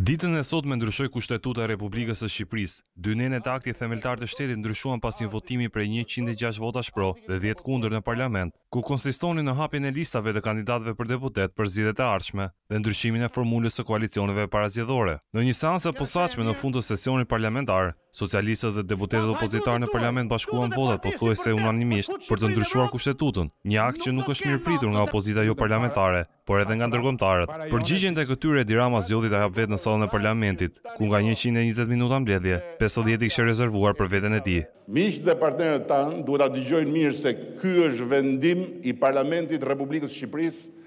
Ditën e sot me ndryshoj kushtetuta Republikës e Shqipëris. Dynen e takti e themeltar të shtetit ndryshuan pas një votimi prej 106 vota shpro dhe 10 kunder në parlament, ku konsistoni në hapjen e listave dhe kandidatve për deputet për zidet e arqme dhe ndryshimin e formullës e koalicioneve parazjedhore. Në një seansë posaqme në fund të sesionit parlamentar, socialistët dhe deputetet opozitar në parlament bashkuan votat po thuaj se unanimisht për të ndryshuar kushtetutën, një akt që nuk është mirë pritur nga opozita jo parlamentare, por edhe nga ndërgomtarët. Përgjigjën të këtyre, Dirama Zjodhita hap vetë në në e parlamentit, ku nga 120 minuta mbledhje, 50 i kishte rezervuar për veten e tij. Miqtë dhe partnerët tan duhet atë dëgjojnë mirë se ky është vendim i Parlamentit Republikës së Shqipërisë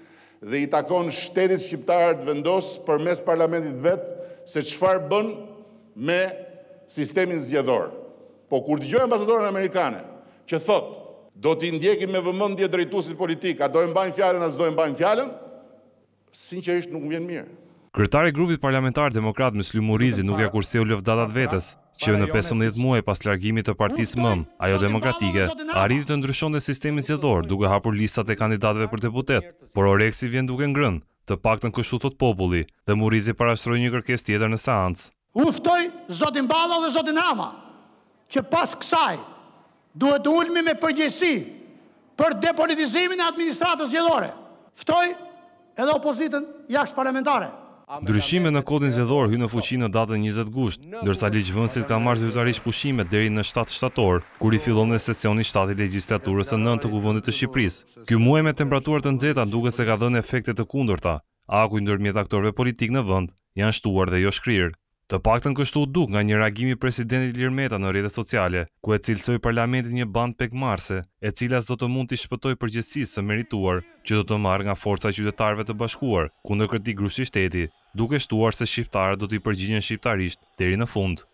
dhe i takon shtetit shqiptar të për përmes parlamentit vet se çfarë bën me sistemin zgjedhor. Po kur dëgjoj ambasadorën amerikane që thot do t'i ndjekim me vëmendje drejtuesit politikë, a do bajnë mbajnë fjalën as do fjallën, mbajnë fjalën? Sinqerisht nuk më vjen mirë i grupit parlamentar demokrat Myslim Murizi nuk ja kurse u lëvdatat vetës, që në 15 jo muaj pas largimit të partisë mëm, ajo demokratike, a rritë të ndryshon dhe sistemi duke hapur listat e kandidatve për deputet, por o reksi vjen duke ngrën, të pak të në kështu thot populli, dhe Murizi parashtroj një kërkes tjetër në seancë. Uftoj, Zotin Balla dhe Zotin Rama, që pas kësaj duhet ulmi me përgjësi për depolitizimin e administratës zgjedhore. Uftoj edhe opozitën jashtë parlamentare. Ndryshime në kodin zjedhor hy në fuqi në datën 20 gusht, dërsa legjëvënsit ka marrë zhjutarish pushime deri në 7 shtator, kur i fillon në sesioni 7 i legjistraturës e 9 të kuvëndit të Shqipëris. Kjo muaj me temperaturët të nëzeta duke se ka dhënë efektet të kundurta, ta, aku i ndërmjet aktorve politik në vënd janë shtuar dhe jo shkrirë. Të pakten kështu duk nga një reagimi presidenti Lirmeta në rrjetet sociale, ku e cilësoj parlamentin një band pek marse, e cilas do të mund të shpëtoj përgjësisë së merituar që do të marrë nga forca qytetarve të bashkuar, kundër këti grushti shteti, duke shtuar se shqiptarët do të i shqiptarisht deri në fundë.